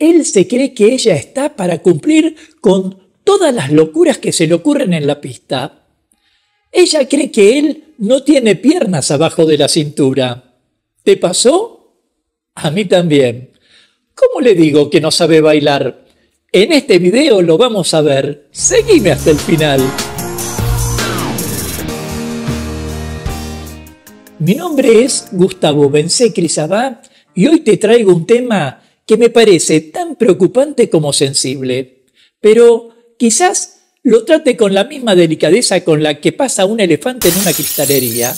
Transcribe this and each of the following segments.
él se cree que ella está para cumplir con todas las locuras que se le ocurren en la pista. Ella cree que él no tiene piernas abajo de la cintura. ¿Te pasó? A mí también. ¿Cómo le digo que no sabe bailar? En este video lo vamos a ver. Seguime hasta el final. Mi nombre es Gustavo Bencé Crisabá y hoy te traigo un tema que me parece tan preocupante como sensible, pero quizás lo trate con la misma delicadeza con la que pasa un elefante en una cristalería.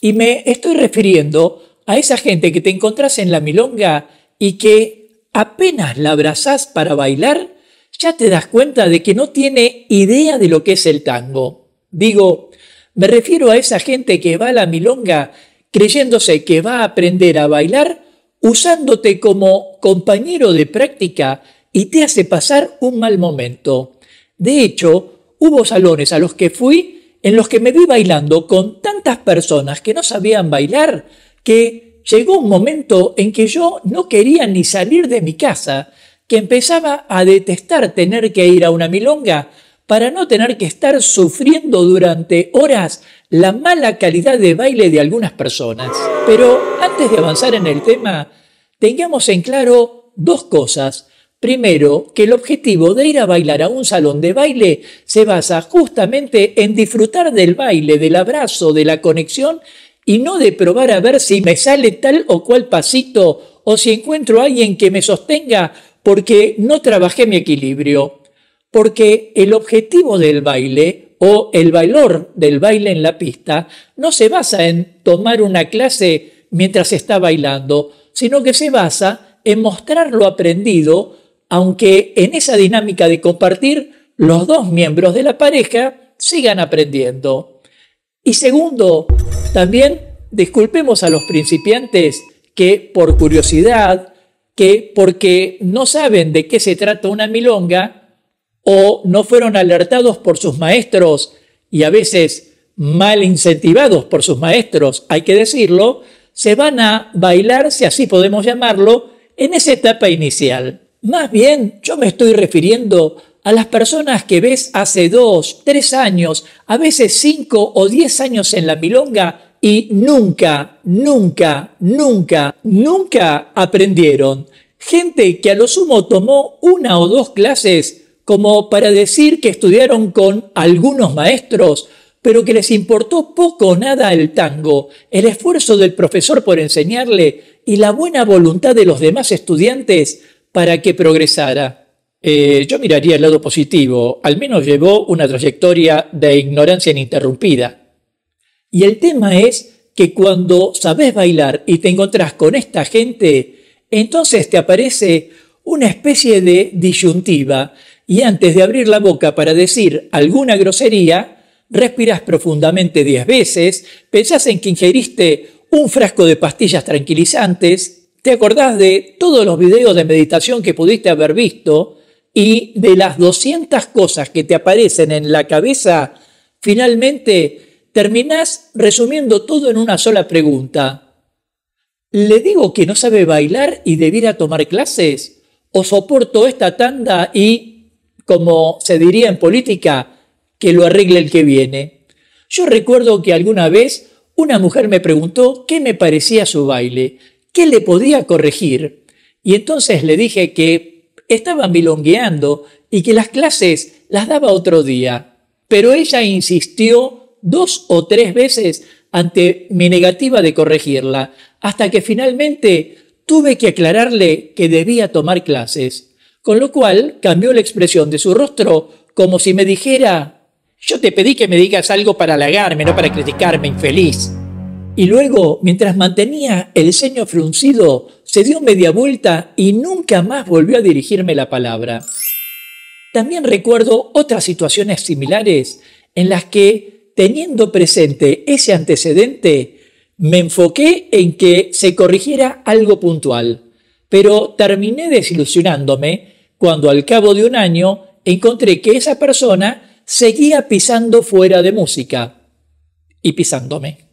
Y me estoy refiriendo a esa gente que te encontrás en la milonga y que apenas la abrazás para bailar, ya te das cuenta de que no tiene idea de lo que es el tango. Digo, me refiero a esa gente que va a la milonga creyéndose que va a aprender a bailar usándote como compañero de práctica y te hace pasar un mal momento. De hecho, hubo salones a los que fui en los que me vi bailando con tantas personas que no sabían bailar que llegó un momento en que yo no quería ni salir de mi casa, que empezaba a detestar tener que ir a una milonga para no tener que estar sufriendo durante horas la mala calidad de baile de algunas personas. Pero antes de avanzar en el tema, tengamos en claro dos cosas. Primero, que el objetivo de ir a bailar a un salón de baile se basa justamente en disfrutar del baile, del abrazo, de la conexión y no de probar a ver si me sale tal o cual pasito o si encuentro a alguien que me sostenga porque no trabajé mi equilibrio. Porque el objetivo del baile o el valor del baile en la pista no se basa en tomar una clase mientras está bailando, sino que se basa en mostrar lo aprendido, aunque en esa dinámica de compartir los dos miembros de la pareja sigan aprendiendo. Y segundo, también disculpemos a los principiantes que por curiosidad, que porque no saben de qué se trata una milonga, o no fueron alertados por sus maestros y a veces mal incentivados por sus maestros, hay que decirlo, se van a bailar, si así podemos llamarlo, en esa etapa inicial. Más bien, yo me estoy refiriendo a las personas que ves hace dos, tres años, a veces cinco o diez años en la milonga y nunca, nunca, nunca, nunca aprendieron. Gente que a lo sumo tomó una o dos clases como para decir que estudiaron con algunos maestros, pero que les importó poco o nada el tango, el esfuerzo del profesor por enseñarle y la buena voluntad de los demás estudiantes para que progresara. Eh, yo miraría el lado positivo, al menos llevó una trayectoria de ignorancia ininterrumpida. Y el tema es que cuando sabes bailar y te encontrás con esta gente, entonces te aparece una especie de disyuntiva y antes de abrir la boca para decir alguna grosería, respiras profundamente 10 veces, pensás en que ingeriste un frasco de pastillas tranquilizantes, te acordás de todos los videos de meditación que pudiste haber visto y de las 200 cosas que te aparecen en la cabeza, finalmente terminás resumiendo todo en una sola pregunta. ¿Le digo que no sabe bailar y debiera tomar clases? o soporto esta tanda y, como se diría en política, que lo arregle el que viene. Yo recuerdo que alguna vez una mujer me preguntó qué me parecía su baile, qué le podía corregir, y entonces le dije que estaba milongueando y que las clases las daba otro día. Pero ella insistió dos o tres veces ante mi negativa de corregirla, hasta que finalmente Tuve que aclararle que debía tomar clases, con lo cual cambió la expresión de su rostro como si me dijera, yo te pedí que me digas algo para halagarme, no para criticarme, infeliz. Y luego, mientras mantenía el ceño fruncido, se dio media vuelta y nunca más volvió a dirigirme la palabra. También recuerdo otras situaciones similares en las que, teniendo presente ese antecedente, me enfoqué en que se corrigiera algo puntual, pero terminé desilusionándome cuando al cabo de un año encontré que esa persona seguía pisando fuera de música y pisándome.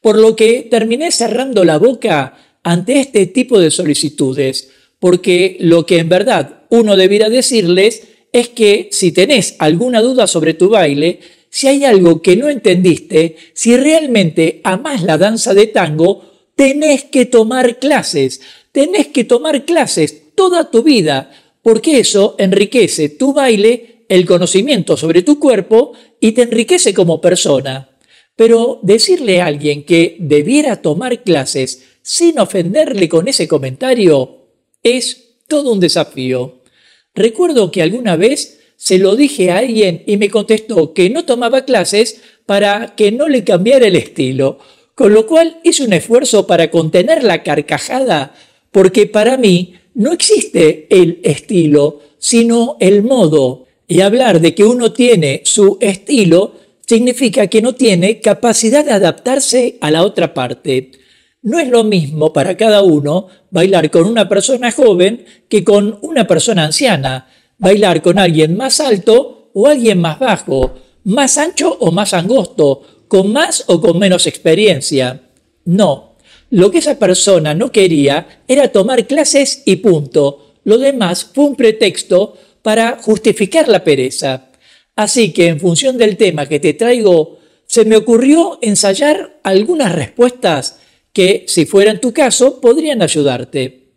Por lo que terminé cerrando la boca ante este tipo de solicitudes, porque lo que en verdad uno debiera decirles es que si tenés alguna duda sobre tu baile, si hay algo que no entendiste, si realmente amás la danza de tango, tenés que tomar clases, tenés que tomar clases toda tu vida, porque eso enriquece tu baile, el conocimiento sobre tu cuerpo y te enriquece como persona. Pero decirle a alguien que debiera tomar clases sin ofenderle con ese comentario es todo un desafío. Recuerdo que alguna vez se lo dije a alguien y me contestó que no tomaba clases para que no le cambiara el estilo, con lo cual hice un esfuerzo para contener la carcajada, porque para mí no existe el estilo, sino el modo. Y hablar de que uno tiene su estilo significa que no tiene capacidad de adaptarse a la otra parte. No es lo mismo para cada uno bailar con una persona joven que con una persona anciana bailar con alguien más alto o alguien más bajo, más ancho o más angosto, con más o con menos experiencia. No, lo que esa persona no quería era tomar clases y punto. Lo demás fue un pretexto para justificar la pereza. Así que en función del tema que te traigo, se me ocurrió ensayar algunas respuestas que, si fuera en tu caso, podrían ayudarte.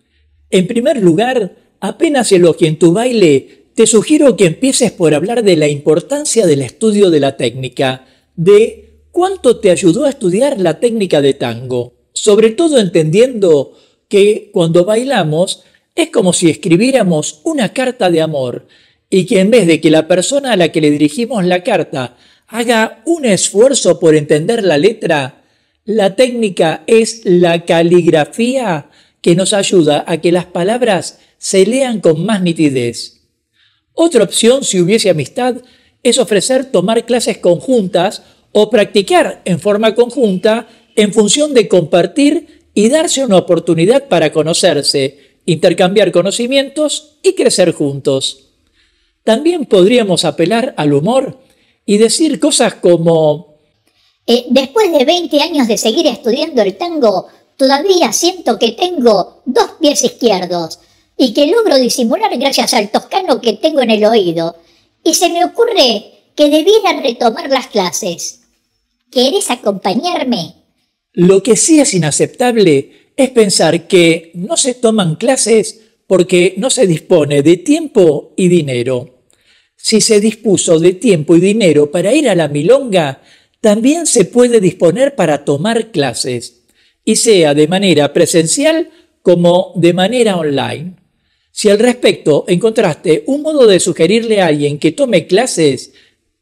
En primer lugar, Apenas elogie en tu baile, te sugiero que empieces por hablar de la importancia del estudio de la técnica, de cuánto te ayudó a estudiar la técnica de tango, sobre todo entendiendo que cuando bailamos es como si escribiéramos una carta de amor y que en vez de que la persona a la que le dirigimos la carta haga un esfuerzo por entender la letra, la técnica es la caligrafía que nos ayuda a que las palabras se lean con más nitidez. Otra opción, si hubiese amistad, es ofrecer tomar clases conjuntas o practicar en forma conjunta en función de compartir y darse una oportunidad para conocerse, intercambiar conocimientos y crecer juntos. También podríamos apelar al humor y decir cosas como... Eh, después de 20 años de seguir estudiando el tango, todavía siento que tengo dos pies izquierdos y que logro disimular gracias al toscano que tengo en el oído, y se me ocurre que debiera retomar las clases. ¿Querés acompañarme? Lo que sí es inaceptable es pensar que no se toman clases porque no se dispone de tiempo y dinero. Si se dispuso de tiempo y dinero para ir a la milonga, también se puede disponer para tomar clases, y sea de manera presencial como de manera online. Si al respecto encontraste un modo de sugerirle a alguien que tome clases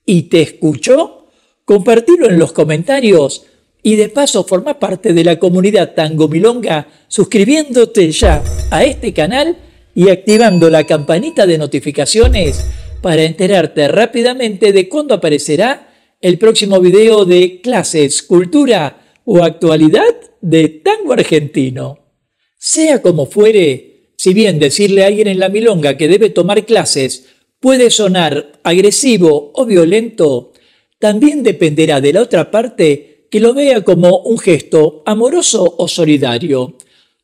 y te escuchó, compartilo en los comentarios y de paso forma parte de la comunidad Tango Milonga suscribiéndote ya a este canal y activando la campanita de notificaciones para enterarte rápidamente de cuándo aparecerá el próximo video de clases, cultura o actualidad de tango argentino. Sea como fuere, si bien decirle a alguien en la milonga que debe tomar clases puede sonar agresivo o violento, también dependerá de la otra parte que lo vea como un gesto amoroso o solidario.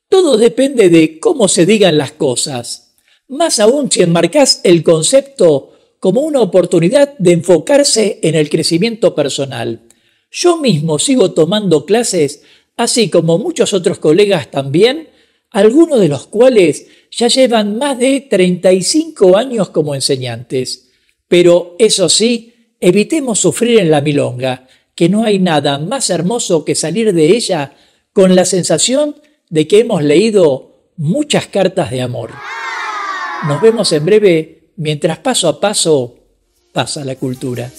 Todo depende de cómo se digan las cosas, más aún si enmarcas el concepto como una oportunidad de enfocarse en el crecimiento personal. Yo mismo sigo tomando clases, así como muchos otros colegas también, algunos de los cuales ya llevan más de 35 años como enseñantes. Pero eso sí, evitemos sufrir en la milonga, que no hay nada más hermoso que salir de ella con la sensación de que hemos leído muchas cartas de amor. Nos vemos en breve mientras paso a paso pasa la cultura.